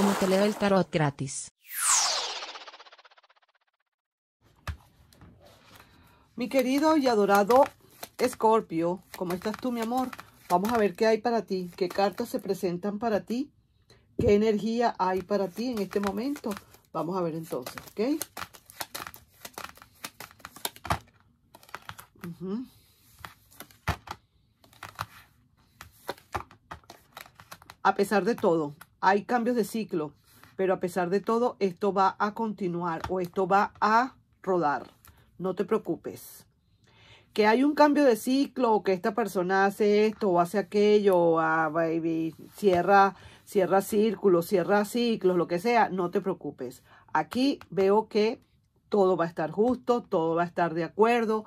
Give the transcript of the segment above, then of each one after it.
como te leo el tarot gratis. Mi querido y adorado Escorpio, ¿cómo estás tú, mi amor? Vamos a ver qué hay para ti, qué cartas se presentan para ti, qué energía hay para ti en este momento. Vamos a ver entonces, ¿ok? A pesar de todo, hay cambios de ciclo, pero a pesar de todo, esto va a continuar o esto va a rodar. No te preocupes. Que hay un cambio de ciclo, o que esta persona hace esto o hace aquello, ah, cierra, cierra círculos, cierra ciclos, lo que sea, no te preocupes. Aquí veo que todo va a estar justo, todo va a estar de acuerdo,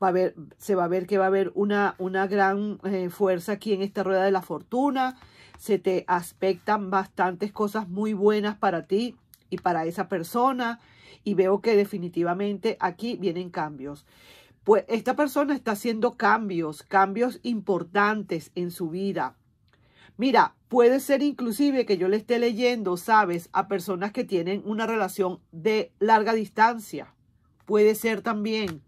va a haber, se va a ver que va a haber una, una gran eh, fuerza aquí en esta rueda de la fortuna, se te aspectan bastantes cosas muy buenas para ti y para esa persona y veo que definitivamente aquí vienen cambios. Pues esta persona está haciendo cambios, cambios importantes en su vida. Mira, puede ser inclusive que yo le esté leyendo, sabes, a personas que tienen una relación de larga distancia. Puede ser también.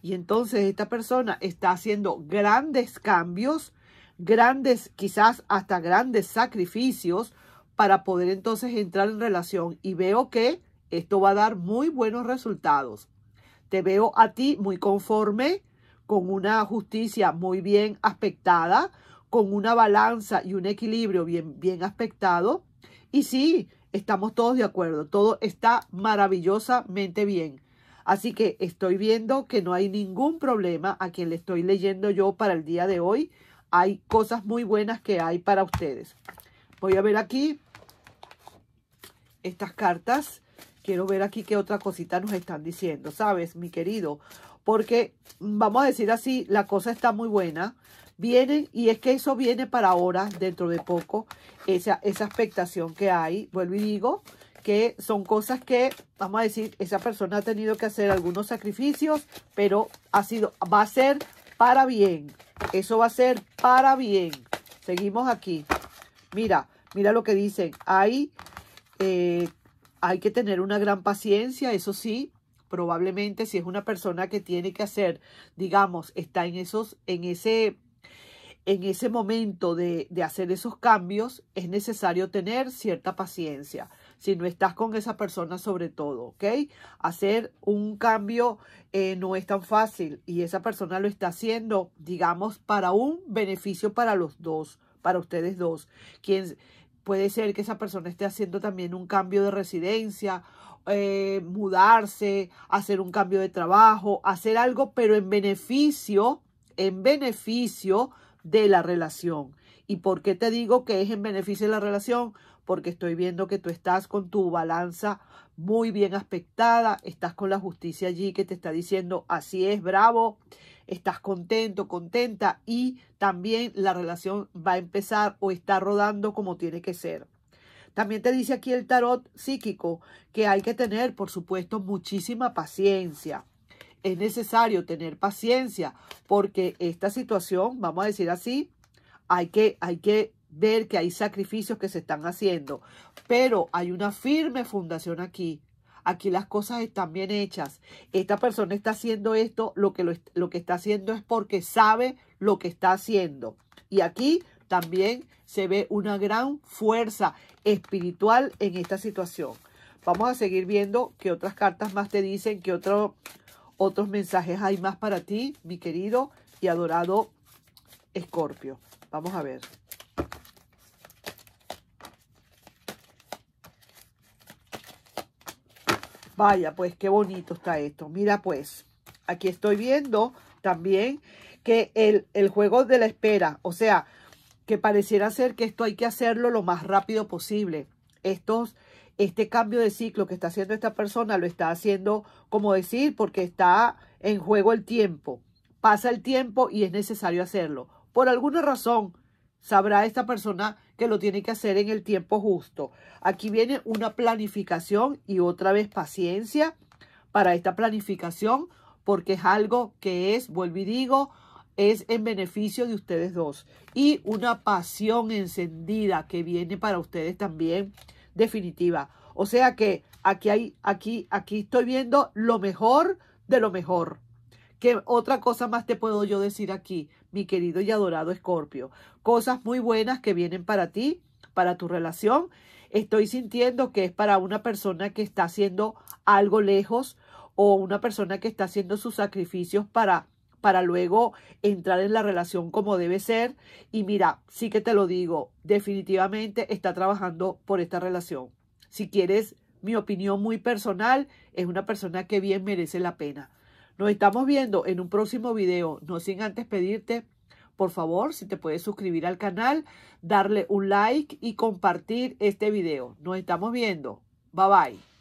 Y entonces esta persona está haciendo grandes cambios grandes, quizás hasta grandes sacrificios para poder entonces entrar en relación. Y veo que esto va a dar muy buenos resultados. Te veo a ti muy conforme, con una justicia muy bien aspectada, con una balanza y un equilibrio bien, bien aspectado. Y sí, estamos todos de acuerdo, todo está maravillosamente bien. Así que estoy viendo que no hay ningún problema a quien le estoy leyendo yo para el día de hoy hay cosas muy buenas que hay para ustedes. Voy a ver aquí estas cartas. Quiero ver aquí qué otra cosita nos están diciendo, ¿sabes, mi querido? Porque, vamos a decir así, la cosa está muy buena. Vienen, y es que eso viene para ahora, dentro de poco, esa, esa expectación que hay. Vuelvo y digo que son cosas que, vamos a decir, esa persona ha tenido que hacer algunos sacrificios, pero ha sido, va a ser para bien. Eso va a ser para bien. Seguimos aquí. Mira, mira lo que dicen. Hay, eh, hay que tener una gran paciencia, eso sí. Probablemente si es una persona que tiene que hacer, digamos, está en esos, en ese en ese momento de, hacer esos cambios es necesario tener cierta paciencia. Si no estás con esa persona sobre todo, ¿ok? Hacer un cambio eh, no es tan fácil y esa persona lo está haciendo, digamos, para un beneficio para los dos, para ustedes dos. puede ser que esa persona esté haciendo también un cambio de residencia eh, mudarse, hacer un cambio de trabajo, hacer algo, pero en beneficio, en beneficio de la relación. ¿Y por qué te digo que es en beneficio de la relación? Porque estoy viendo que tú estás con tu balanza muy bien aspectada, estás con la justicia allí que te está diciendo, así es, bravo, estás contento, contenta y también la relación va a empezar o está rodando como tiene que ser. También te dice aquí el tarot psíquico que hay que tener, por supuesto, muchísima paciencia es necesario tener paciencia porque esta situación, vamos a decir así, hay que, hay que ver que hay sacrificios que se están haciendo, pero hay una firme fundación aquí. Aquí las cosas están bien hechas. Esta persona está haciendo esto, lo que, lo, lo que está haciendo es porque sabe lo que está haciendo. Y aquí también se ve una gran fuerza espiritual en esta situación. Vamos a seguir viendo qué otras cartas más te dicen, qué otro, otros mensajes hay más para ti, mi querido y adorado Escorpio. Vamos a ver. Vaya, pues qué bonito está esto. Mira, pues, aquí estoy viendo también que el, el, juego de la espera, o sea, que pareciera ser que esto hay que hacerlo lo más rápido posible. Estos este cambio de ciclo que está haciendo esta persona lo está haciendo, como decir, porque está en juego el tiempo. Pasa el tiempo y es necesario hacerlo. Por alguna razón, sabrá esta persona que lo tiene que hacer en el tiempo justo. Aquí viene una planificación y otra vez paciencia para esta planificación, porque es algo que es, vuelvo y digo, es en beneficio de ustedes dos. Y una pasión encendida que viene para ustedes también definitiva. O sea que aquí hay, aquí, aquí estoy viendo lo mejor de lo mejor. ¿Qué otra cosa más te puedo yo decir aquí, mi querido y adorado Escorpio? Cosas muy buenas que vienen para ti, para tu relación. Estoy sintiendo que es para una persona que está haciendo algo lejos o una persona que está haciendo sus sacrificios para para luego entrar en la relación como debe ser. Y mira, sí que te lo digo, definitivamente está trabajando por esta relación. Si quieres mi opinión muy personal, es una persona que bien merece la pena. Nos estamos viendo en un próximo video, no sin antes pedirte, por favor, si te puedes suscribir al canal, darle un like y compartir este video. Nos estamos viendo. Bye bye.